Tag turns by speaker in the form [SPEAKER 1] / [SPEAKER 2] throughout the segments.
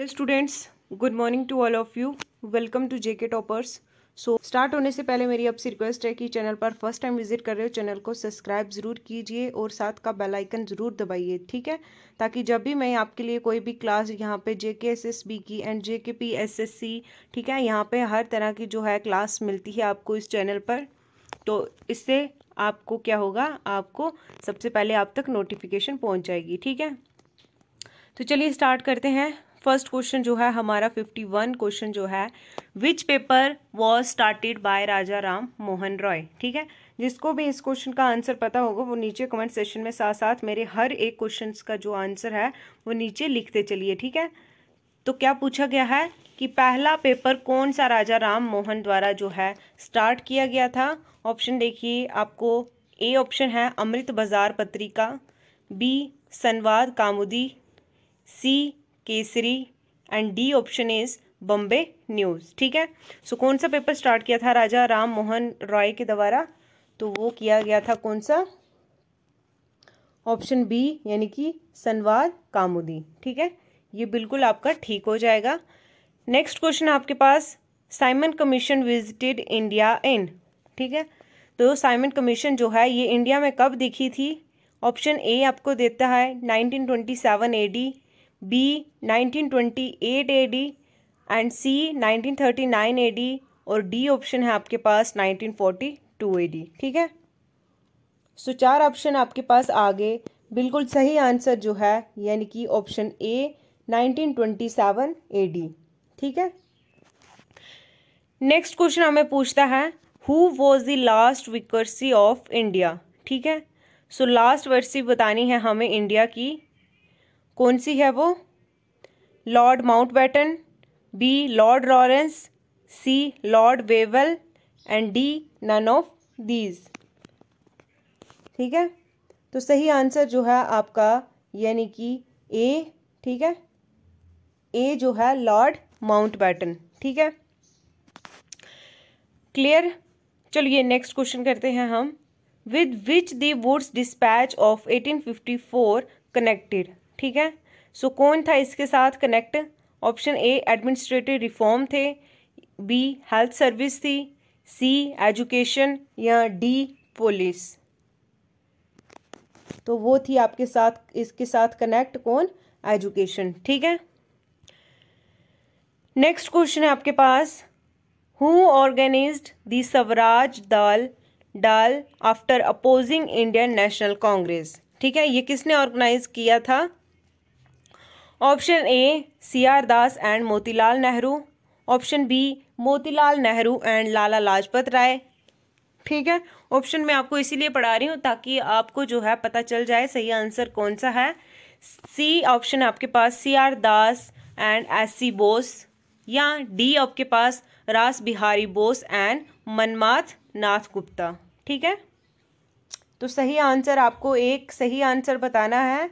[SPEAKER 1] Hello students good morning to all of you welcome to JK toppers so start होने से पहले मेरी आपसे रिक्वेस्ट है कि चैनल पर फर्स्ट टाइम विजिट कर रहे हो चैनल को सब्सक्राइब ज़रूर कीजिए और साथ का बेल आइकन ज़रूर दबाइए ठीक है ताकि जब भी मैं आपके लिए कोई भी क्लास यहाँ पे जेके एस एस बी की and J K P S S C ठीक है यहाँ पे हर तरह की जो है क्लास मिलती है आपको इस चैनल पर तो इससे आपको क्या होगा आपको सबसे पहले आप तक नोटिफिकेशन पहुँच जाएगी ठीक है तो चलिए स्टार्ट करते हैं फर्स्ट क्वेश्चन जो है हमारा फिफ्टी वन क्वेश्चन जो है which paper was started by Raja Ram Mohan Roy ठीक है जिसको भी इस क्वेश्चन का आंसर पता होगा वो नीचे कमेंट सेशन में साथ साथ मेरे हर एक क्वेश्चन का जो आंसर है वो नीचे लिखते चलिए ठीक है तो क्या पूछा गया है कि पहला पेपर कौन सा राजा राम मोहन द्वारा जो है स्टार्ट किया गया था ऑप्शन देखिए आपको ए ऑप्शन है अमृत बाजार Patrika B Sambad Kaumudi C Kesari and D option is Bombay news ठीक है सो so, कौन सा पेपर स्टार्ट किया था राजा राम मोहन रॉय के द्वारा तो वो किया गया था कौन सा ऑप्शन बी यानी कि संवाद कामुदी ठीक है ये बिल्कुल आपका ठीक हो जाएगा नेक्स्ट क्वेश्चन आपके पास Simon commission visited India in ठीक है तो साइमन कमीशन जो है ये इंडिया में कब दिखी थी ऑप्शन ए आपको देता है 1927 AD B 1928 AD and C 1939 AD और डी ऑप्शन है आपके पास 1942 एडी ठीक है सो चार ऑप्शन आपके पास आ गए बिल्कुल सही आंसर जो है यानी कि ऑप्शन ए 1927 एडी ठीक है नेक्स्ट क्वेश्चन हमें पूछता है हु वॉज द लास्ट विकर्सी ऑफ इंडिया ठीक है सो लास्ट वर्सी बतानी है हमें इंडिया की कौन सी है वो lord Batten B lord Lawrence C lord Wavell and D none of these ठीक है तो सही आंसर जो है आपका यानी कि ए ठीक है ए जो है लॉर्ड माउंटबेटन ठीक है क्लियर चलिए नेक्स्ट क्वेश्चन करते हैं हम with which the Woods despatch of 1854 connected ठीक है सो so, कौन था इसके साथ connect option A administrative reform थे बी हेल्थ सर्विस थी सी एजुकेशन या डी पुलिस तो वो थी आपके साथ इसके साथ कनेक्ट कौन एजुकेशन ठीक है नेक्स्ट क्वेश्चन है आपके पास who organise the Swaraj Dal Dal after opposing Indian national congress ठीक है ये किसने ऑर्गेनाइज किया था option A C R Das and Motilal Nehru option B Motilal Nehru and Lala Lajpat Rai ठीक है ऑप्शन मैं आपको इसीलिए पढ़ा रही हूँ ताकि आपको जो है पता चल जाए सही आंसर कौन सा है सी ऑप्शन आपके पास C R Das and S C Bose या डी आपके पास रास बिहारी बोस एंड मनमाथ नाथ गुप्ता ठीक है तो सही आंसर आपको एक सही आंसर बताना है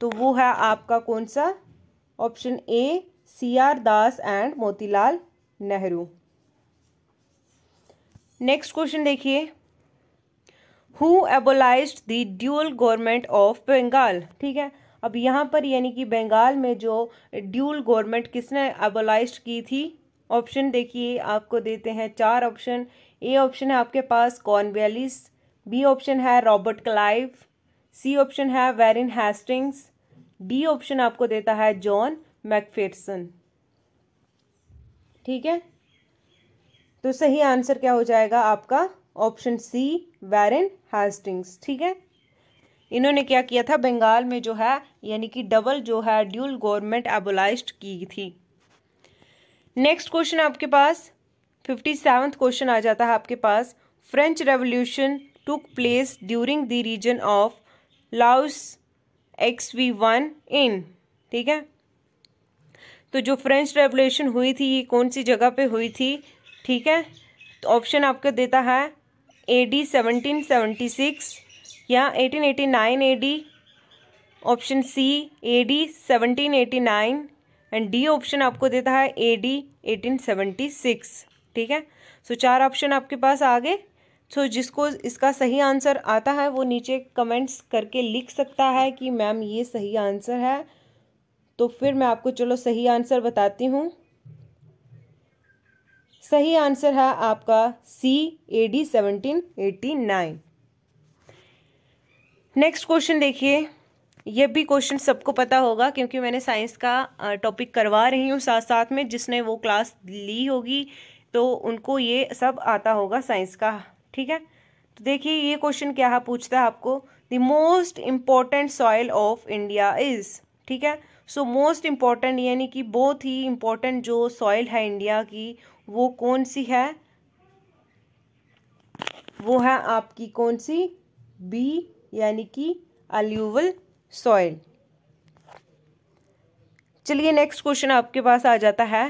[SPEAKER 1] तो वो है आपका कौन सा option A C R Das and Motilal Nehru next question देखिए who abolished the dual government of Bengal ठीक है अब यहाँ पर यानी कि बंगाल में जो ड्यूअल गवर्नमेंट किसने एबोलाइज की थी ऑप्शन देखिए आपको देते हैं चार ऑप्शन ए ऑप्शन है आपके पास कॉर्नवेलिस बी ऑप्शन है रॉबर्ट क्लाइव सी ऑप्शन है वेरिन हैस्टिंग्स डी ऑप्शन आपको देता है जॉन मैकफेडसन ठीक है तो सही आंसर क्या हो जाएगा आपका ऑप्शन सी वेरिन हैस्टिंग्स ठीक है इन्होंने क्या किया था बंगाल में जो है यानी कि डबल जो है ड्यूल गवर्नमेंट एबोलाइज की थी नेक्स्ट क्वेश्चन आपके पास फिफ्टी सेवन्थ क्वेश्चन आ जाता है आपके पास French revolution took place during the reign of Louis X V one in ठीक है तो जो फ्रेंच रेवोल्यूशन हुई थी ये कौन सी जगह पे हुई थी ठीक है तो ऑप्शन आपको देता है A D seventeen seventy six या eighteen eighty nine A D option C A D seventeen eighty nine and D option आपको देता है A D eighteen seventy six ठीक है सो so, चार ऑप्शन आपके पास आ गए सो so, जिसको इसका सही आंसर आता है वो नीचे कमेंट्स करके लिख सकता है कि मैम ये सही आंसर है तो फिर मैं आपको चलो सही आंसर बताती हूँ सही आंसर है आपका C A D seventeen eighty nine next question देखिए यह भी क्वेश्चन सबको पता होगा क्योंकि मैंने साइंस का टॉपिक करवा रही हूँ साथ साथ में जिसने वो क्लास ली होगी तो उनको ये सब आता होगा साइंस का ठीक है तो देखिए ये क्वेश्चन क्या पूछता है आपको the most important soil of India is ठीक है सो मोस्ट इम्पॉर्टेंट यानी कि बहुत ही इम्पॉर्टेंट जो सॉइल है इंडिया की वो कौन सी है वो है आपकी कौन सी बी यानी कि अल्यूवल सॉइल चलिए नेक्स्ट क्वेश्चन आपके पास आ जाता है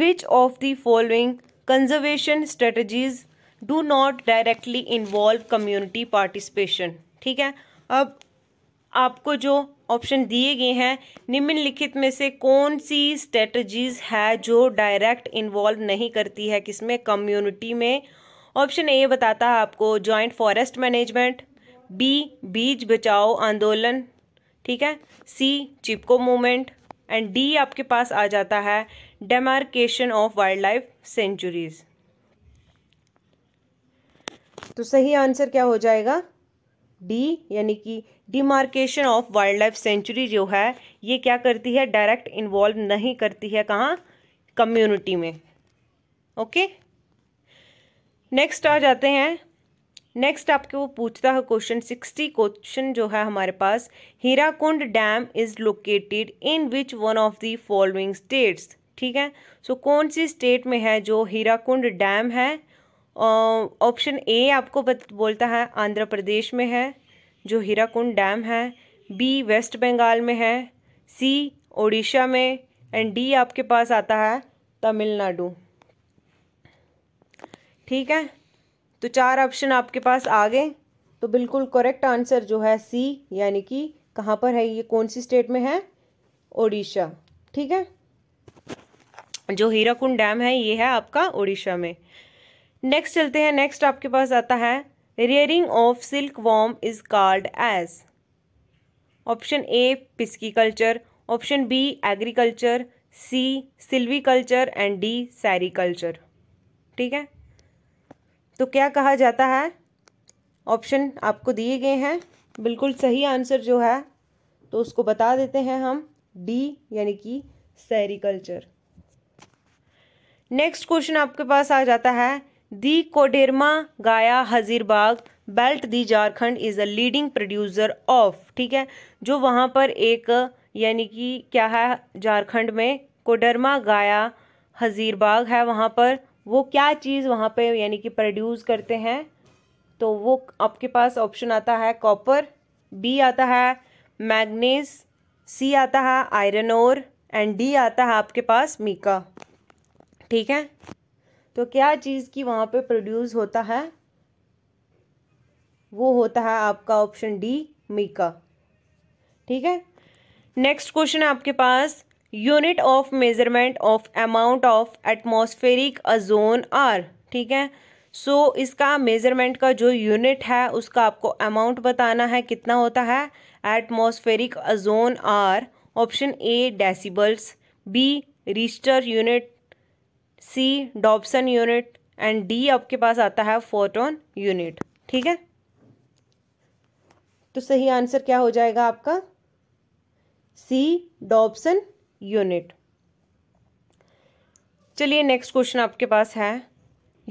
[SPEAKER 1] which of the following conservation strategies do not directly involve community participation ठीक है अब आपको जो ऑप्शन दिए गए हैं निम्नलिखित में से कौन सी स्ट्रेटजीज है जो डायरेक्ट इन्वॉल्व नहीं करती है किसमें कम्युनिटी में ऑप्शन ए बताता है आपको जॉइंट फॉरेस्ट मैनेजमेंट बी बीज बचाओ आंदोलन ठीक है C Chipko movement and D आपके पास आ जाता है demarcation of wild life sanctuaries तो सही आंसर क्या हो जाएगा डी यानी कि demarcation of wild life sanctuary जो है ये क्या करती है डायरेक्ट इन्वॉल्व नहीं करती है कहाँ कम्युनिटी में ओके नेक्स्ट आ जाते हैं नेक्स्ट आपके वो पूछता है क्वेश्चन सिक्सटी क्वेश्चन जो है हमारे पास Hirakud dam is located in which one of the following states ठीक है सो so, कौन सी स्टेट में है जो हीराकुंड डैम है ऑप्शन ए आपको बोलता है आंध्र प्रदेश में है जो हीराकुंड डैम है बी वेस्ट बंगाल में है सी ओडिशा में एंड डी आपके पास आता है तमिलनाडु ठीक है तो चार ऑप्शन आपके पास आ गए तो बिल्कुल करेक्ट आंसर जो है सी यानी कि कहाँ पर है ये कौन सी स्टेट में है ओडिशा ठीक है जो हीराकुंड डैम है ये है आपका ओडिशा में नेक्स्ट चलते हैं नेक्स्ट आपके पास आता है rearing of silk worm is called as option A pisciculture option B agriculture C silviculture and D sericulture ठीक है तो क्या कहा जाता है ऑप्शन आपको दिए गए हैं बिल्कुल सही आंसर जो है तो उसको बता देते हैं हम डी यानी कि सैरिकल्चर नेक्स्ट क्वेश्चन आपके पास आ जाता है the Koderma Gaya Hazaribagh belt the Jharkhand is a leading producer of ठीक है जो वहाँ पर एक यानी कि क्या है झारखंड में कोडरमा गाया हजीरबाग है वहाँ पर वो क्या चीज़ वहाँ पे यानी कि प्रोड्यूस करते हैं तो वो आपके पास ऑप्शन आता है कॉपर बी आता है मैग्नीज सी आता है आयरन और एंड डी आता है आपके पास मीका ठीक है तो क्या चीज़ की वहाँ पे प्रोड्यूस होता है वो होता है आपका ऑप्शन डी मीका ठीक है नेक्स्ट क्वेश्चन है आपके पास unit of measurement of amount of atmospheric ozone are ठीक है सो so, इसका मेजरमेंट का जो यूनिट है उसका आपको अमाउंट बताना है कितना होता है atmospheric ozone are option A decibels B Richter unit C Dobson unit and D आपके पास आता है फोटोन यूनिट ठीक है तो सही आंसर क्या हो जाएगा आपका सी डॉब्सन यूनिट चलिए नेक्स्ट क्वेश्चन आपके पास है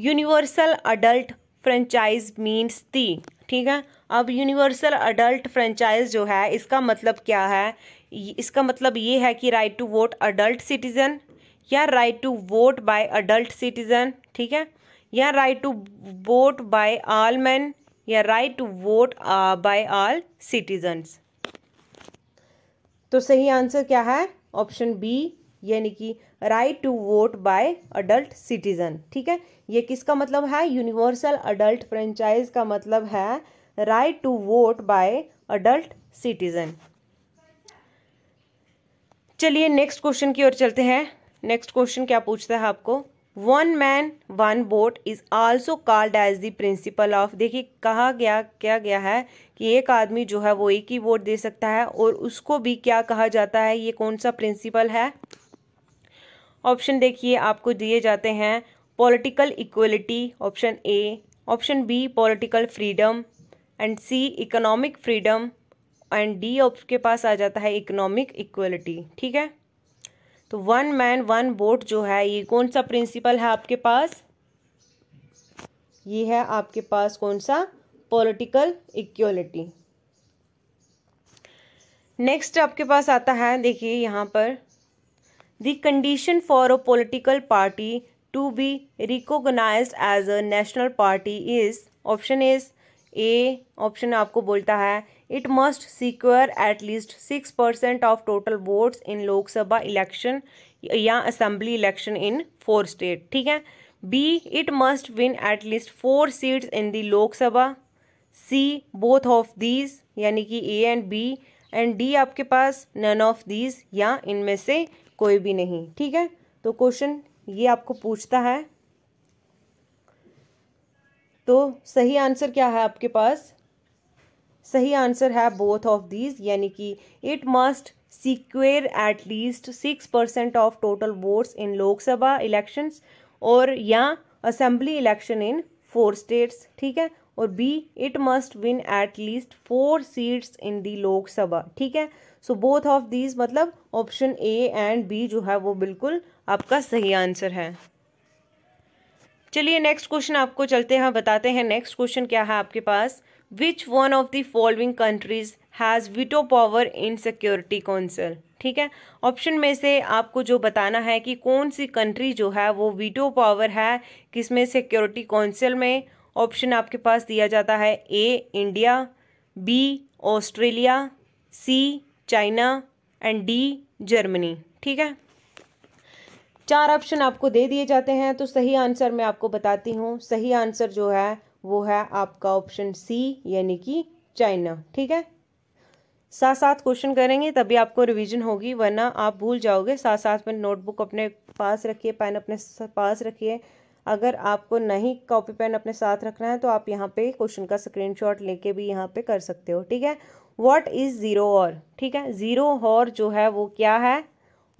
[SPEAKER 1] universal adult franchise means the ठीक है अब यूनिवर्सल अडल्ट फ्रेंचाइज जो है इसका मतलब क्या है इसका मतलब ये है कि right to vote adult citizen या right to vote by adult citizen ठीक है या right to vote by all man या right to vote by all citizens तो सही आंसर क्या है ऑप्शन बी यानी कि right to vote by adult citizen ठीक है ये किसका मतलब है यूनिवर्सल अडल्ट फ्रेंचाइज का मतलब है right to vote by adult citizen चलिए नेक्स्ट क्वेश्चन की ओर चलते हैं नेक्स्ट क्वेश्चन क्या पूछता है आपको one man one vote is also called as the principle of देखिए कहा गया क्या गया है कि एक आदमी जो है वो एक ही वोट दे सकता है और उसको भी क्या कहा जाता है ये कौन सा प्रिंसिपल है ऑप्शन देखिए आपको दिए जाते हैं political equality option A option B political freedom and C economic freedom and D आपके पास आ जाता है इकोनॉमिक इक्वलिटी ठीक है तो वन मैन वन वोट जो है ये कौन सा प्रिंसिपल है आपके पास ये है आपके पास कौन सा पॉलिटिकल इक्वलिटी नेक्स्ट आपके पास आता है देखिए यहाँ पर the condition for a political party to be recognise as a national party is option is A option आपको बोलता है it must secure at least 6% of total votes in Lok Sabha election या assembly election in four state ठीक है B it must win at least four seats in the Lok Sabha C both of these यानी कि A and B and D आपके पास none of these या इनमें से कोई भी नहीं ठीक है तो क्वेश्चन ये आपको पूछता है तो सही आंसर क्या है आपके पास सही आंसर है बोथ ऑफ दीज यानी कि it must secure at least six percent of total votes in Lok Sabha elections और या assembly election in four states ठीक है और B it must win at least four seats in the Lok Sabha ठीक है सो बोथ ऑफ दीज मतलब option A and B जो है वो बिल्कुल आपका सही आंसर है चलिए नेक्स्ट क्वेश्चन आपको चलते हैं बताते हैं नेक्स्ट क्वेश्चन क्या है आपके पास which one of the following countries has veto power in security council ठीक है ऑप्शन में से आपको जो बताना है कि कौन सी कंट्री जो है वो वीटो पावर है किसमें सिक्योरिटी काउंसिल में ऑप्शन आपके पास दिया जाता है A India B Australia C China and D Germany ठीक है चार ऑप्शन आपको दे दिए जाते हैं तो सही आंसर मैं आपको बताती हूँ सही आंसर जो है वो है आपका ऑप्शन सी यानी कि चाइना ठीक है साथ साथ क्वेश्चन करेंगे तभी आपको रिवीजन होगी वरना आप भूल जाओगे साथ साथ में नोटबुक अपने पास रखिए पेन अपने पास रखिए अगर आपको नहीं कॉपी पेन अपने साथ रखना है तो आप यहाँ पे क्वेश्चन का स्क्रीनशॉट लेके भी यहाँ पे कर सकते हो ठीक है व्हाट इज़ ज़ीरो और ठीक है ज़ीरो और जो है वो क्या है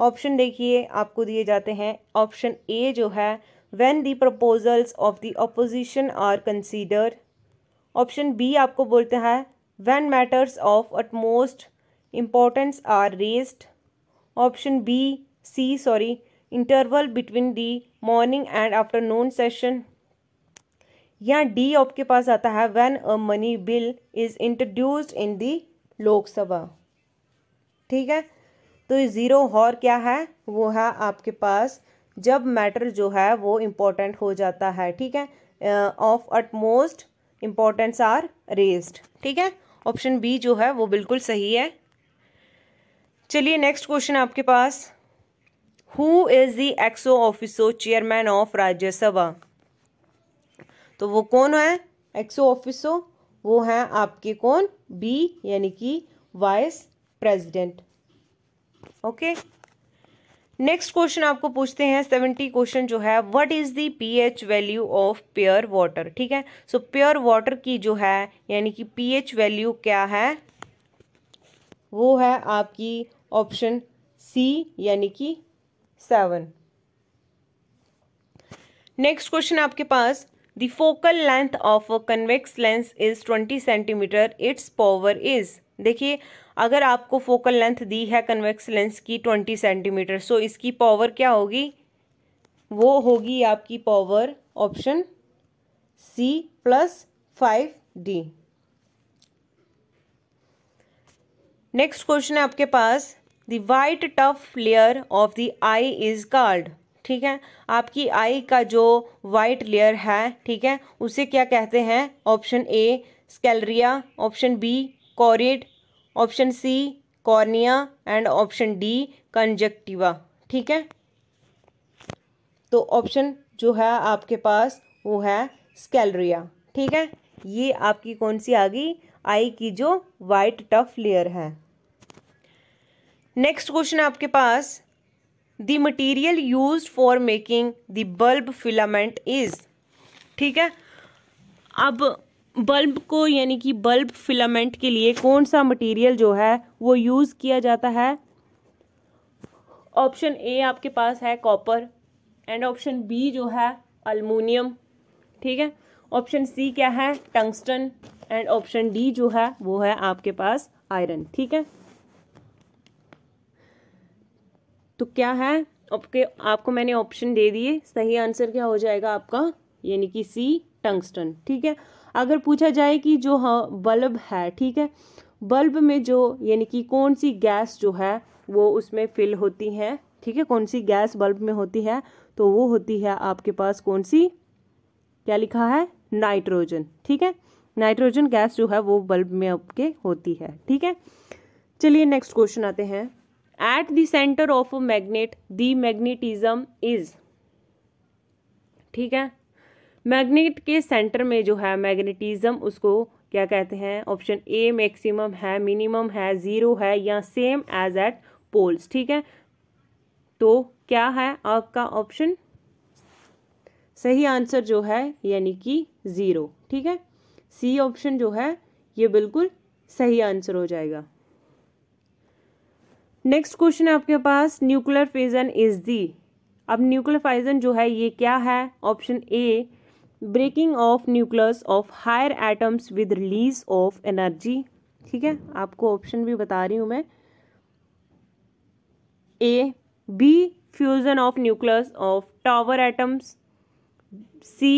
[SPEAKER 1] ऑप्शन देखिए आपको दिए जाते हैं ऑप्शन ए जो है when the proposals of the opposition are considered option b आपको बोलते हैं when matters of utmost importance are raised option b c sorry interval between the morning and afternoon session यहाँ डी आपके पास आता है when a money bill is introduced in the Lok Sabha ठीक है तो ये ज़ीरो हॉर क्या है वो है आपके पास जब मैटर जो है वो इम्पोर्टेंट हो जाता है ठीक है of utmost importance are raised ठीक है ऑप्शन बी जो है वो बिल्कुल सही है चलिए नेक्स्ट क्वेश्चन आपके पास who is the ex officio chairman of Rajya Sabha तो वो कौन है एक्सो ऑफिसो वो हैं आपके कौन बी यानी कि vice president okay okay? Next question आपको पूछते हैं सेवेंटी क्वेश्चन जो है what is the pH value of pure water ठीक है सो प्योर वाटर की जो है यानी कि पीएच वैल्यू क्या है वो है आपकी ऑप्शन सी यानी कि सेवन नेक्स्ट क्वेश्चन आपके पास the focal length of a convex lens is twenty centimetre its power is देखिए अगर आपको फोकल लेंथ दी है कन्वेक्स लेंस की ट्वेंटी सेंटीमीटर सो इसकी पावर क्या होगी वो होगी आपकी power option C plus five D next question है आपके पास the white tough layer of the eye is called ठीक है आपकी आई का जो वाइट लेयर है ठीक है उसे क्या कहते हैं option A sclera option B choroid option C cornea and option D conjunctiva ठीक है तो ऑप्शन जो है आपके पास वो है स्केलरिया ठीक है ये आपकी कौन सी आ गई आई की जो वाइट टफ लेयर है नेक्स्ट क्वेश्चन आपके पास the material use for making the bulb filament is ठीक है अब बल्ब को यानी कि बल्ब फिलामेंट के लिए कौन सा मटेरियल जो है वो यूज़ किया जाता है ऑप्शन ए आपके पास है कॉपर एंड ऑप्शन बी जो है अलमोनियम ठीक है ऑप्शन सी क्या है टंगस्टन एंड ऑप्शन डी जो है वो है आपके पास आयरन ठीक है तो क्या है आपके आपको मैंने ऑप्शन दे दिए सही आंसर क्या हो जाएगा आपका यानी कि सी टंगस्टन ठीक है अगर पूछा जाए कि जो हाँ बल्ब है ठीक है बल्ब में जो यानी कि कौन सी गैस जो है वो उसमें फिल होती है ठीक है कौन सी गैस बल्ब में होती है तो वो होती है आपके पास कौन सी क्या लिखा है नाइट्रोजन ठीक है नाइट्रोजन गैस जो है वो बल्ब में आपके होती है ठीक है चलिए नेक्स्ट क्वेश्चन आते हैं at the centre of a magnet the magnetism is ठीक है मैग्नेट के सेंटर में जो है मैग्नेटिज्म उसको क्या कहते हैं ऑप्शन ए मैक्सिमम है मिनिमम है ज़ीरो है या सेम एज एट पोल्स ठीक है तो क्या है आपका ऑप्शन सही आंसर जो है यानी कि ज़ीरो ठीक है सी ऑप्शन जो है ये बिल्कुल सही आंसर हो जाएगा नेक्स्ट क्वेश्चन है आपके पास न्यूक्लियर फिजन इज़ दी अब न्यूक्लियर फाइजन जो है ये क्या है option A breaking of nucleus of higher atoms with release of energy ठीक है आपको ऑप्शन भी बता रही हूँ मैं A B fusion of nucleus of tower atoms C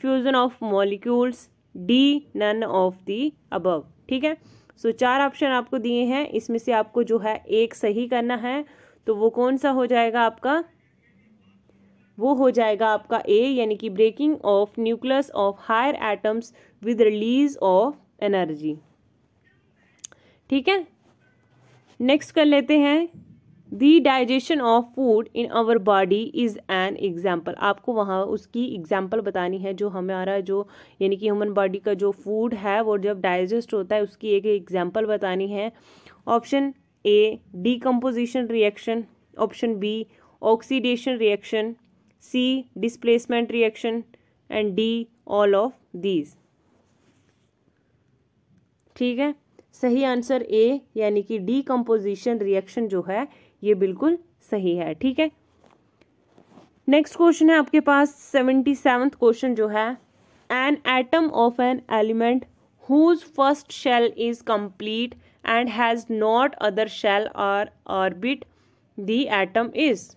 [SPEAKER 1] fusion of molecules D none of the above ठीक है सो so, चार ऑप्शन आपको दिए हैं इसमें से आपको जो है एक सही करना है तो वो कौन सा हो जाएगा आपका वो हो जाएगा आपका ए यानी कि breaking of nucleus of higher atoms with release of energy ठीक है नेक्स्ट कर लेते हैं the digestion of food in our body is an example आपको वहाँ उसकी एग्जाम्पल बतानी है जो हमारा जो यानी कि ह्यूमन बॉडी का जो फूड है वो जब डाइजेस्ट होता है उसकी एक एग्जाम्पल बतानी है option A decomposition reaction option B oxidation reaction C displacement reaction and D all of these ठीक है सही आंसर ए यानी कि डी कम्पोजिशन रिएक्शन जो है ये बिल्कुल सही है ठीक है नेक्स्ट क्वेश्चन है आपके पास सेवेंटी सेवन्थ क्वेश्चन जो है an atom of an element whose first shell is complete and has not other shell or orbit the atom is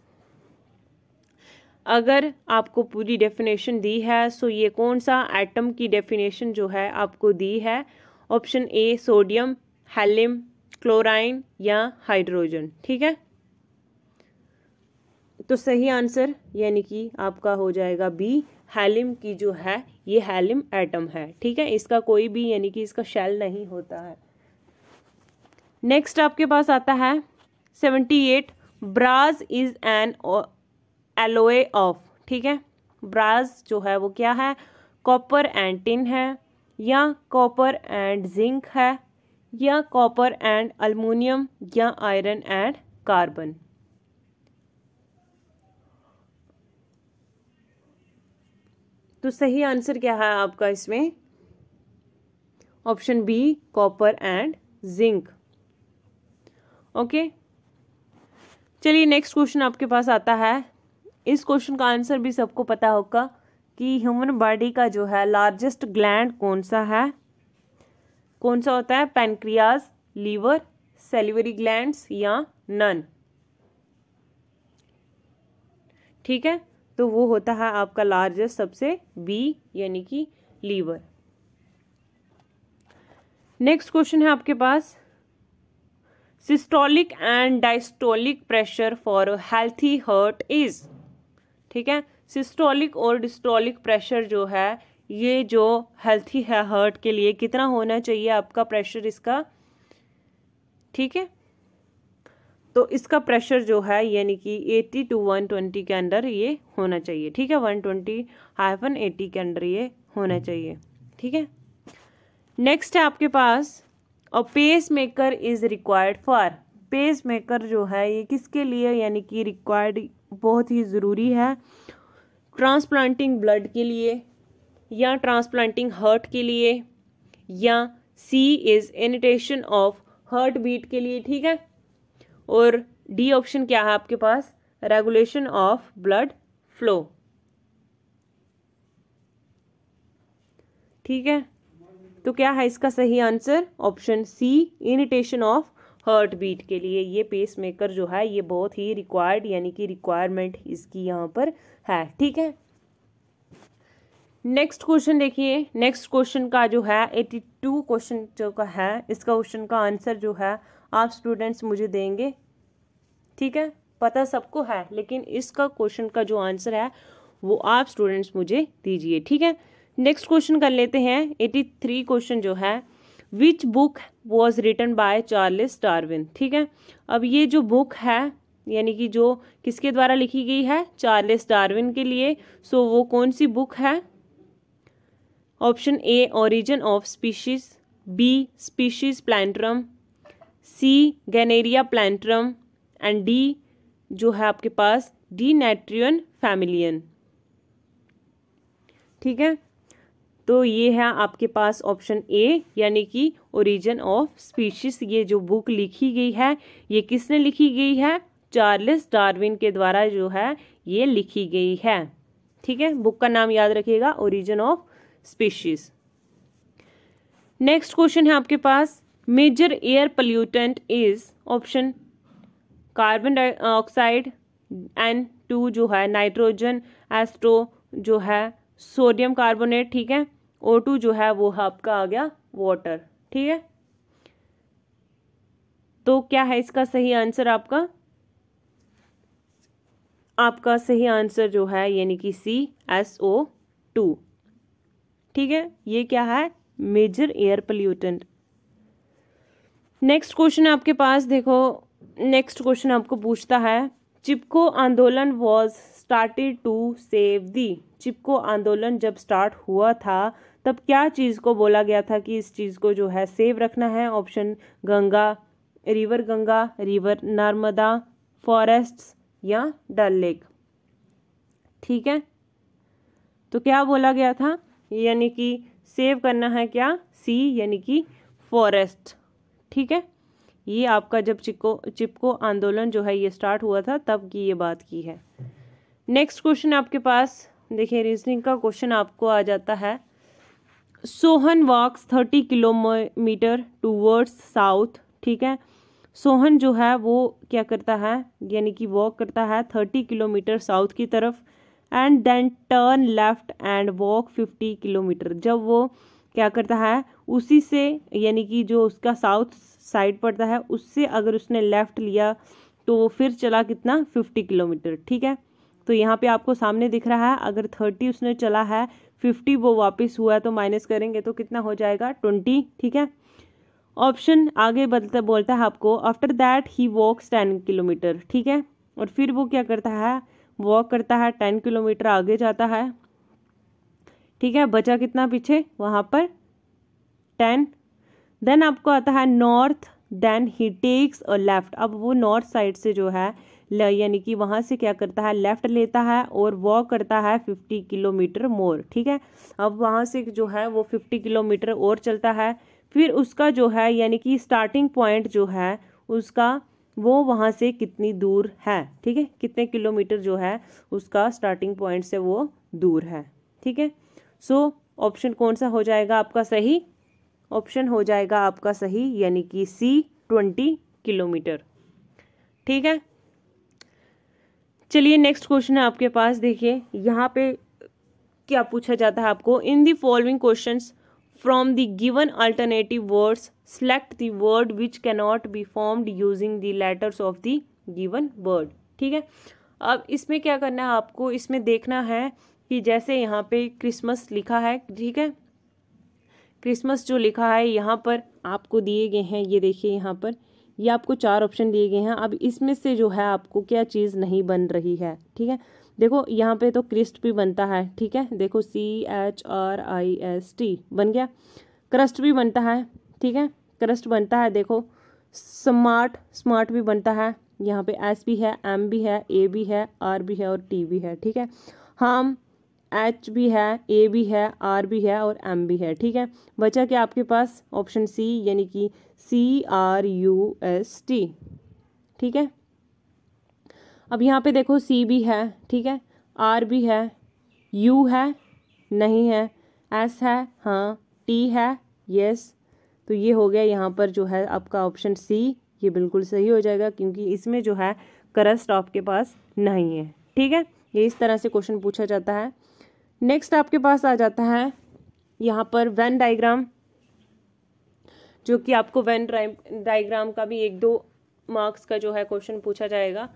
[SPEAKER 1] अगर आपको पूरी डेफिनेशन दी है सो ये कौन सा एटम की डेफिनेशन जो है आपको दी है option A sodium helium chlorine या हाइड्रोजन ठीक है तो सही आंसर यानी कि आपका हो जाएगा बी हेलियम की जो है ये हेलियम एटम है ठीक है इसका कोई भी यानी कि इसका शेल नहीं होता है नेक्स्ट आपके पास आता है seventy eight brass is an alloy of ठीक है ब्राज जो है वो क्या है कॉपर एंड टिन है या कॉपर एंड जिंक है या कॉपर एंड अलमोनियम या आयरन एंड कार्बन तो सही आंसर क्या है आपका इसमें option B copper and zinc okay चलिए नेक्स्ट क्वेश्चन आपके पास आता है इस क्वेश्चन का आंसर भी सबको पता होगा कि ह्यूमन बॉडी का जो है लार्जेस्ट ग्लैंड कौन सा है कौन सा होता है पेनक्रियाज लीवर सेलिवरी ग्लैंड्स या नन ठीक है तो वो होता है आपका लार्जेस्ट सबसे बी यानी कि लीवर नेक्स्ट क्वेश्चन है आपके पास systolic and diastolic pressure for healthy heart is ठीक है सिस्टोलिक और डिस्टोलिक प्रेशर जो है ये जो हेल्थी है हर्ट के लिए कितना होना चाहिए आपका प्रेशर इसका ठीक है तो इसका प्रेशर जो है यानी कि 80 टू 120 के अंदर ये होना चाहिए ठीक है 120 ट्वेंटी हाइफन एटी के अंदर ये होना चाहिए ठीक है नेक्स्ट है आपके पास और pacemaker is required for pacemaker जो है ये किसके लिए यानी कि रिक्वायर्ड बहुत ही ज़रूरी है ट्रांसप्लांटिंग ब्लड के लिए या ट्रांसप्लांटिंग हर्ट के लिए या C is initiation of heartbeat के लिए ठीक है और डी ऑप्शन क्या है आपके पास रेगुलेशन ऑफ ब्लड फ्लो ठीक है तो क्या है इसका सही answer option C initiation of heartbeat के लिए ये पेस मेकर जो है ये बहुत ही रिक्वायर्ड यानी कि रिक्वायरमेंट इसकी यहाँ पर है ठीक है नेक्स्ट क्वेश्चन देखिए नेक्स्ट क्वेश्चन का जो है एटी टू क्वेश्चन जो का है इस क्वेश्चन का आंसर जो है आप स्टूडेंट्स मुझे देंगे ठीक है पता सबको है लेकिन इसका क्वेश्चन का जो आंसर है वो आप स्टूडेंट्स मुझे दीजिए ठीक है नेक्स्ट क्वेश्चन कर लेते हैं एटी थ्री क्वेश्चन जो है which book was written by Charles Darwin ठीक है अब ये जो बुक है यानी कि जो किसके द्वारा लिखी गई है चार्लिस डार्विन के लिए सो वो कौन सी बुक है option A origin of species B species plantarum C genera plantarum and D जो है आपके पास डी नेट्रियन फैमिलियन ठीक है तो ये है आपके पास ऑप्शन ए यानी कि ओरिजिन ऑफ स्पीशीज ये जो बुक लिखी गई है ये किसने लिखी गई है चार्ल्स डार्विन के द्वारा जो है ये लिखी गई है ठीक है बुक का नाम याद रखिएगा origin of species next question है आपके पास major air pollutant is option carbon dioxide N two जो है नाइट्रोजन एस्ट्रो जो है सोडियम कार्बोनेट ठीक है ओ टू जो है वो आपका आ गया वाटर ठीक है तो क्या है इसका सही आंसर आपका आपका सही आंसर जो है यानी कि सी एस ओ टू ठीक है ये क्या है major air pollutant next question आपके पास देखो नेक्स्ट क्वेश्चन आपको पूछता है Chipko Andolan was started to save the Chipko Andolan जब स्टार्ट हुआ था तब क्या चीज़ को बोला गया था कि इस चीज़ को जो है सेव रखना है option Ganga river Ganga river Narmada forests या डल लेक ठीक है तो क्या बोला गया था यानी कि सेव करना है क्या सी यानी कि फॉरेस्ट ठीक है ये आपका जब चिपको चिपको आंदोलन जो है ये स्टार्ट हुआ था तब की ये बात की है नेक्स्ट क्वेश्चन आपके पास देखिए रीजनिंग का क्वेश्चन आपको आ जाता है Sohan walks thirty kilometre towards south ठीक है सोहन जो है वो क्या करता है यानी कि वॉक करता है थर्टी किलोमीटर साउथ की तरफ and then turn left and walk fifty kilometre जब वो क्या करता है उसी से यानी कि जो उसका साउथ साइड पड़ता है उससे अगर उसने लेफ़्ट लिया तो वो फिर चला कितना फिफ्टी किलोमीटर ठीक है तो यहाँ पे आपको सामने दिख रहा है अगर थर्टी उसने चला है फिफ्टी वो वापस हुआ है तो माइनस करेंगे तो कितना हो जाएगा ट्वेंटी ठीक है ऑप्शन आगे बदलता बोलता है आपको after that he walks ten kilometre ठीक है और फिर वो क्या करता है वॉक करता है टेन किलोमीटर आगे जाता है ठीक है बचा कितना पीछे वहाँ पर टेन देन आपको आता है north then he takes a left अब वो नॉर्थ साइड से जो है यानी कि वहाँ से क्या करता है लेफ़्ट लेता है और वॉक करता है फिफ्टी किलोमीटर मोर ठीक है अब वहाँ से जो है वो फिफ्टी किलोमीटर और चलता है फिर उसका जो है यानी कि स्टार्टिंग पॉइंट जो है उसका वो वहाँ से कितनी दूर है ठीक है कितने किलोमीटर जो है उसका स्टार्टिंग पॉइंट से वो दूर है ठीक है सो ऑप्शन कौन सा हो जाएगा आपका सही ऑप्शन हो जाएगा आपका सही यानी कि सी ट्वेंटी किलोमीटर ठीक है चलिए नेक्स्ट क्वेश्चन है आपके पास देखिए यहाँ पे क्या पूछा जाता है आपको in the following question from the given alternative words select the word which cannot be formed using the letters of the given word ठीक है अब इसमें क्या करना है आपको इसमें देखना है कि जैसे यहाँ पे क्रिसमस लिखा है ठीक है क्रिसमस जो लिखा है यहाँ पर आपको दिए गए हैं ये देखिए यहाँ पर ये आपको चार ऑप्शन दिए गए हैं अब इसमें से जो है आपको क्या चीज़ नहीं बन रही है ठीक है देखो यहाँ पे तो क्रिस्ट भी बनता है ठीक है देखो C H R I S T बन गया क्रस्ट भी बनता है ठीक है क्रस्ट बनता है देखो स्मार्ट स्मार्ट भी बनता है यहाँ पे एस भी है एम भी है ए भी है आर भी है और टी भी है ठीक है हार्म एच भी है ए भी है आर भी है और एम भी है ठीक है बचा क्या आपके पास ऑप्शन सी यानी कि C R U S T ठीक है अब यहाँ पे देखो सी भी है ठीक है आर भी है यू है नहीं है एस है हाँ टी है यस तो ये हो गया यहाँ पर जो है आपका ऑप्शन सी ये बिल्कुल सही हो जाएगा क्योंकि इसमें जो है करस्ट आपके पास नहीं है ठीक है ये इस तरह से क्वेश्चन पूछा जाता है नेक्स्ट आपके पास आ जाता है यहाँ पर वेन डाइग्राम जो कि आपको वेन डाइग्राम का भी एक दो मार्क्स का जो है क्वेश्चन पूछा जाएगा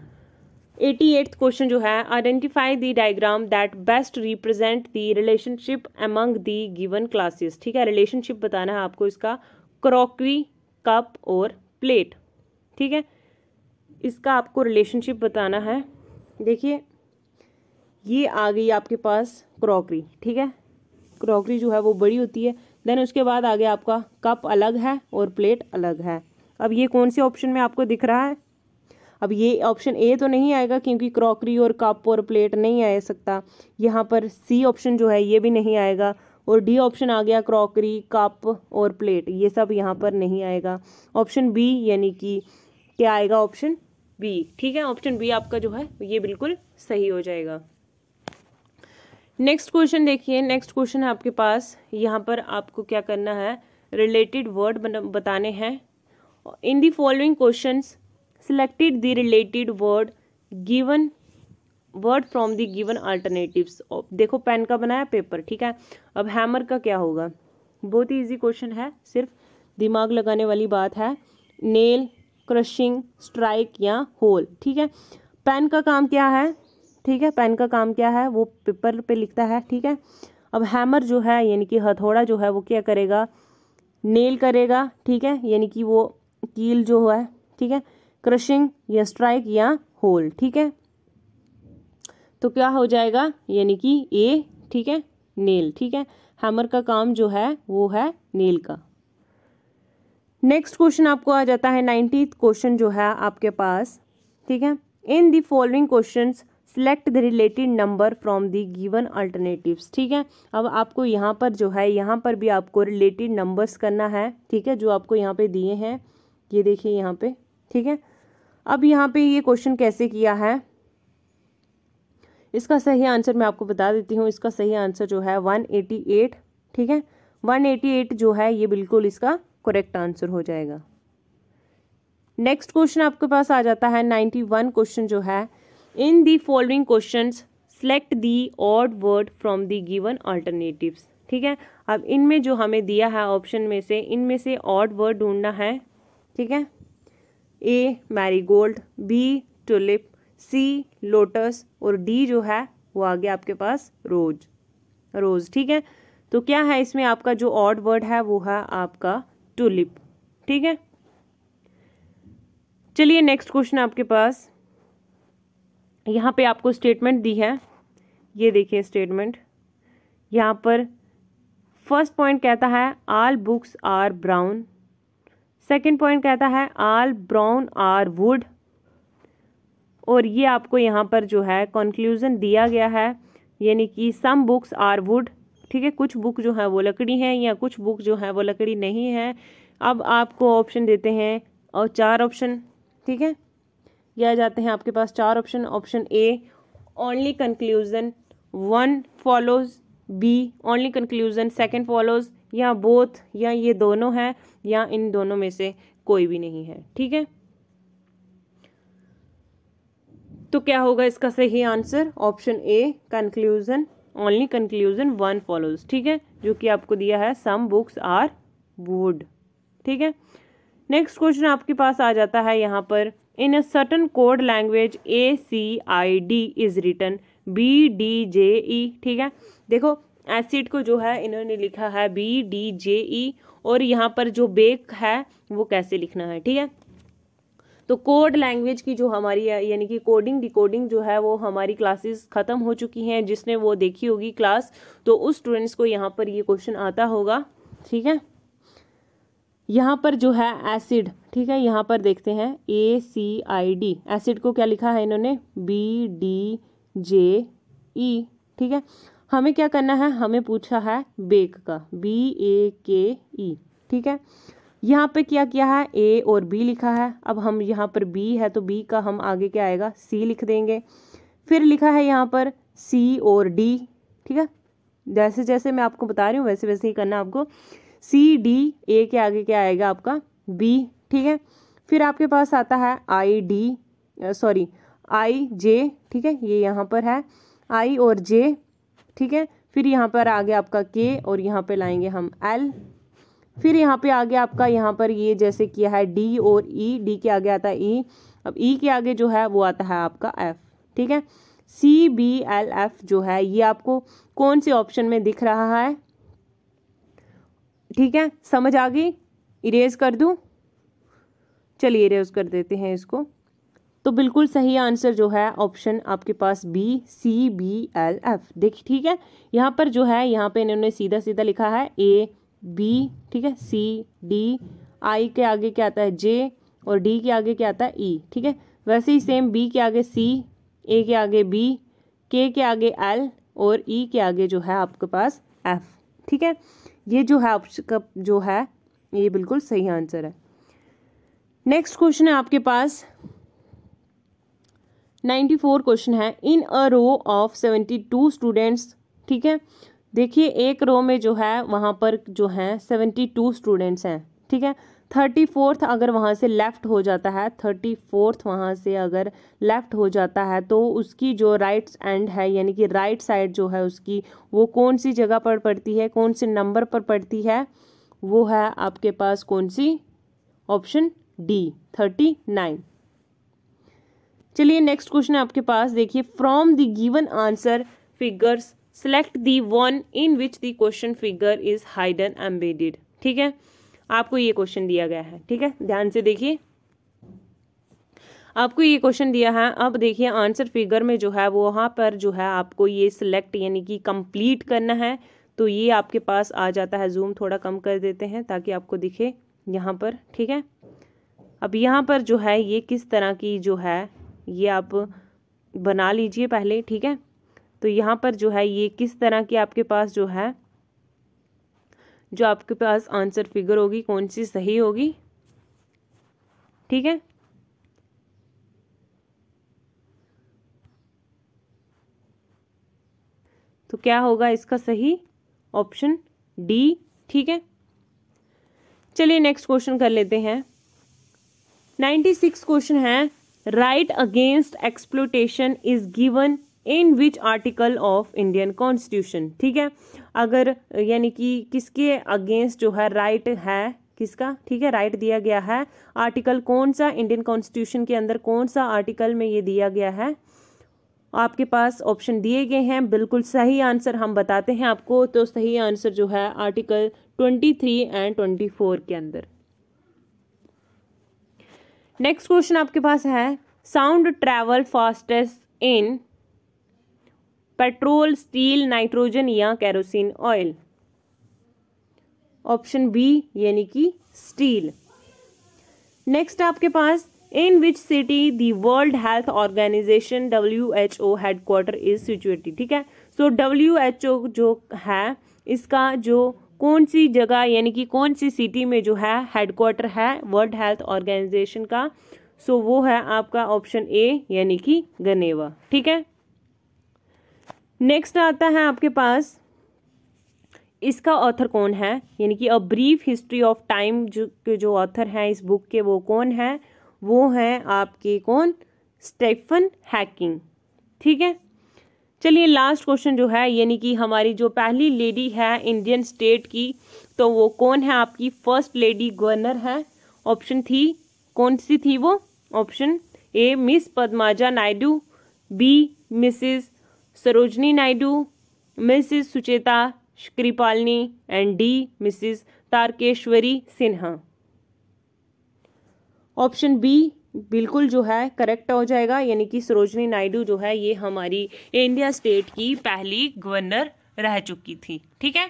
[SPEAKER 1] एटी एट्थ क्वेश्चन जो है identify the diagram that best represent the relationship among the given classes ठीक है रिलेशनशिप बताना है आपको इसका क्रॉकरी कप और प्लेट ठीक है इसका आपको रिलेशनशिप बताना है देखिए ये आ गई आपके पास क्रॉकरी ठीक है क्रॉकरी जो है वो बड़ी होती है देन उसके बाद आ गया आपका कप अलग है और प्लेट अलग है अब ये कौन से ऑप्शन में आपको दिख रहा है अब ये ऑप्शन ए तो नहीं आएगा क्योंकि क्रॉकरी और कप और प्लेट नहीं आ सकता यहाँ पर सी ऑप्शन जो है ये भी नहीं आएगा और डी ऑप्शन आ गया क्रॉकरी कप और प्लेट ये सब यहाँ पर नहीं आएगा ऑप्शन बी यानी कि क्या आएगा ऑप्शन बी ठीक है ऑप्शन बी आपका जो है ये बिल्कुल सही हो जाएगा नेक्स्ट क्वेश्चन देखिए नेक्स्ट क्वेश्चन है आपके पास यहाँ पर आपको क्या करना है रिलेटेड वर्ड बताने हैं in the following question selected the related word given word from the given alternatives देखो पेन का बनाया पेपर ठीक है अब हैमर का क्या होगा बहुत ही ईजी क्वेश्चन है सिर्फ दिमाग लगाने वाली बात है नेल क्रशिंग स्ट्राइक या होल ठीक है पेन का काम क्या है ठीक है पेन का काम क्या है वो पेपर पे लिखता है ठीक है अब हैमर जो है यानी कि हथौड़ा जो है वो क्या करेगा नेल करेगा ठीक है यानी कि वो कील जो है ठीक है क्रशिंग या स्ट्राइक या होल ठीक है तो क्या हो जाएगा यानी कि ए ठीक है नेल ठीक है हैमर का काम जो है वो है नेल का नेक्स्ट क्वेश्चन आपको आ जाता है नाइन्टीथ क्वेश्चन जो है आपके पास ठीक है in the following questions select the related number from the given alternatives ठीक है अब आपको यहाँ पर जो है यहाँ पर भी आपको रिलेटेड नंबर्स करना है ठीक है जो आपको यहाँ पे दिए हैं ये देखिए यहाँ पे ठीक है अब यहाँ पे ये क्वेश्चन कैसे किया है इसका सही आंसर मैं आपको बता देती हूँ इसका सही आंसर जो है वन एटी एट ठीक है वन एटी एट जो है ये बिल्कुल इसका करेक्ट आंसर हो जाएगा नेक्स्ट क्वेश्चन आपके पास आ जाता है नाइन्टी वन क्वेश्चन जो है in the following question select the odd word from the given alternative ठीक है अब इनमें जो हमें दिया है ऑप्शन में से इनमें से ऑड वर्ड ढूंढना है ठीक है A marigold B tulip C lotus और डी जो है वो आ गया आपके पास रोज रोज ठीक है तो क्या है इसमें आपका जो ऑड वर्ड है वो है आपका टुलिप ठीक है चलिए नेक्स्ट क्वेश्चन आपके पास यहाँ पे आपको स्टेटमेंट दी है ये देखिए स्टेटमेंट यहाँ पर फर्स्ट पॉइंट कहता है all books are brown second point कहता है आल ब्राउन आर वुड और ये आपको यहाँ पर जो है कंक्लूज़न दिया गया है यानी कि सम बुक्स आर वुड ठीक है कुछ बुक जो है वो लकड़ी हैं या कुछ बुक जो है वो लकड़ी नहीं है अब आपको ऑप्शन देते हैं और चार ऑप्शन ठीक है ये आ जाते हैं आपके पास चार option option A only conclusion one follows B only conclusion second follows या बोथ या ये दोनों हैं या इन दोनों में से कोई भी नहीं है ठीक है तो क्या होगा इसका सही answer option A conclusion only conclusion one follows ठीक है जो कि आपको दिया है सम बुक्स आर वुड ठीक है नेक्स्ट क्वेश्चन आपके पास आ जाता है यहाँ पर in a certain code language A C I D is written B D J E ठीक है देखो एसिड को जो है इन्होंने लिखा है बी डी जे ई और यहाँ पर जो बेक है वो कैसे लिखना है ठीक है तो कोड लैंग्वेज की जो हमारी यानी कि कोडिंग डिकोडिंग जो है वो हमारी क्लासेस ख़त्म हो चुकी हैं जिसने वो देखी होगी क्लास तो उस स्टूडेंट्स को यहाँ पर ये क्वेश्चन आता होगा ठीक है यहाँ पर जो है एसिड ठीक है यहाँ पर देखते हैं ए सी आई डी एसिड को क्या लिखा है इन्होंने बी डी जे ई ठीक है हमें क्या करना है हमें पूछा है बेक का बी ए के ई ठीक है यहाँ पे क्या किया है ए और बी लिखा है अब हम यहाँ पर बी है तो बी का हम आगे क्या आएगा सी लिख देंगे फिर लिखा है यहाँ पर सी और डी ठीक है जैसे जैसे मैं आपको बता रही हूँ वैसे वैसे ही करना आपको सी डी ए के आगे क्या आएगा आपका बी ठीक है फिर आपके पास आता है आई डी सॉरी आई जे ठीक है ये यहाँ पर है आई और जे ठीक है फिर यहाँ पर आ गया आपका के और यहाँ पे लाएंगे हम एल फिर यहाँ पे आगे आपका यहाँ पर ये जैसे किया है डी और ई e, डी के आगे आता है ई e, अब ई e के आगे जो है वो आता है आपका एफ ठीक है सी बी एल एफ जो है ये आपको कौन से ऑप्शन में दिख रहा है ठीक है समझ आ गई इरेज कर दूँ चलिए रेज कर देते हैं इसको तो बिल्कुल सही आंसर जो है ऑप्शन आपके पास B C B L F देखिए ठीक है यहाँ पर जो है यहाँ पे इन्होंने सीधा सीधा लिखा है ए बी ठीक है सी डी आई के आगे क्या आता है जे और डी के आगे क्या आता है ई e, ठीक है वैसे ही सेम बी के आगे सी ए के आगे बी के के आगे एल और ई e के आगे जो है आपके पास एफ ठीक है ये जो है आपका जो है ये बिल्कुल सही आंसर है नेक्स्ट क्वेश्चन है आपके पास 94 क्वेश्चन है इन अ रो ऑफ 72 स्टूडेंट्स ठीक है देखिए एक रो में जो है वहाँ पर जो है 72 स्टूडेंट्स हैं ठीक है थर्टी फोर्थ अगर वहाँ से लेफ़्ट हो जाता है थर्टी फोर्थ वहाँ से अगर लेफ़्ट हो जाता है तो उसकी जो राइट एंड है यानी कि राइट साइड जो है उसकी वो कौन सी जगह पर पड़ती है कौन से नंबर पर पड़ती है वो है आपके पास कौन सी ऑप्शन डी थर्टी नाइन चलिए नेक्स्ट क्वेश्चन आपके पास देखिए from the given answer figures select the one in which the question figure is hidden embedded ठीक है आपको ये क्वेश्चन दिया गया है ठीक है ध्यान से देखिए आपको ये क्वेश्चन दिया है अब देखिए आंसर फिगर में जो है वो वहाँ पर जो है आपको ये सिलेक्ट यानी कि कंप्लीट करना है तो ये आपके पास आ जाता है जूम थोड़ा कम कर देते हैं ताकि आपको दिखे यहाँ पर ठीक है अब यहाँ पर जो है ये किस तरह की जो है ये आप बना लीजिए पहले ठीक है तो यहाँ पर जो है ये किस तरह की आपके पास जो है जो आपके पास आंसर फिगर होगी कौन सी सही होगी ठीक है तो क्या होगा इसका सही ऑप्शन डी ठीक है चलिए नेक्स्ट क्वेश्चन कर लेते हैं नाइन्टी सिक्स क्वेश्चन है right against exploitation is given in which article of Indian constitution ठीक है अगर यानी कि किसके अगेंस्ट जो है राइट right है किसका ठीक है राइट दिया गया है आर्टिकल कौन सा इंडियन कॉन्स्टिट्यूशन के अंदर कौन सा आर्टिकल में ये दिया गया है आपके पास ऑप्शन दिए गए हैं बिल्कुल सही आंसर हम बताते हैं आपको तो सही आंसर जो है article twenty three and twenty four के अंदर नेक्स्ट क्वेश्चन आपके पास है sound travel fastest in petrol steel nitrogen या कैरोसिन ऑयल ऑप्शन बी यानी कि स्टील नेक्स्ट आपके पास in which city the World Health Organization W H O headquarter is situated ठीक है सो डब्ल्यू एच ओ जो है इसका जो कौन सी जगह यानी कि कौन सी सिटी में जो है हेडक्वार्टर है वर्ल्ड हेल्थ ऑर्गेनाइजेशन का सो so, वो है आपका ऑप्शन ए यानी कि गनेवा ठीक है नेक्स्ट आता है आपके पास इसका ऑथर कौन है यानी कि A Brief History of Time जो के जो ऑथर हैं इस बुक के वो कौन है वो हैं आपके कौन स्टेफन हैकिंग ठीक है चलिए लास्ट क्वेश्चन जो है यानी कि हमारी जो पहली लेडी है इंडियन स्टेट की तो वो कौन है आपकी फर्स्ट लेडी गवर्नर है ऑप्शन थी कौन सी थी वो option A Miss Padmaja Naidu B Mrs Sarojini Naidu Mrs Sucheta Kripalani and D Mrs Tarakeshwari Sinha option B बिल्कुल जो है करेक्ट हो जाएगा यानी कि सरोजनी नायडू जो है ये हमारी इंडिया स्टेट की पहली गवर्नर रह चुकी थी ठीक है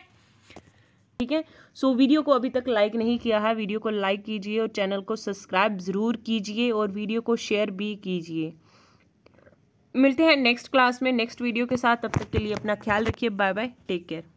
[SPEAKER 1] ठीक है सो वीडियो को अभी तक लाइक नहीं किया है वीडियो को लाइक कीजिए और चैनल को सब्सक्राइब ज़रूर कीजिए और वीडियो को शेयर भी कीजिए मिलते हैं नेक्स्ट क्लास में नेक्स्ट वीडियो के साथ तब तक के लिए अपना ख्याल रखिए बाय बाय टेक केयर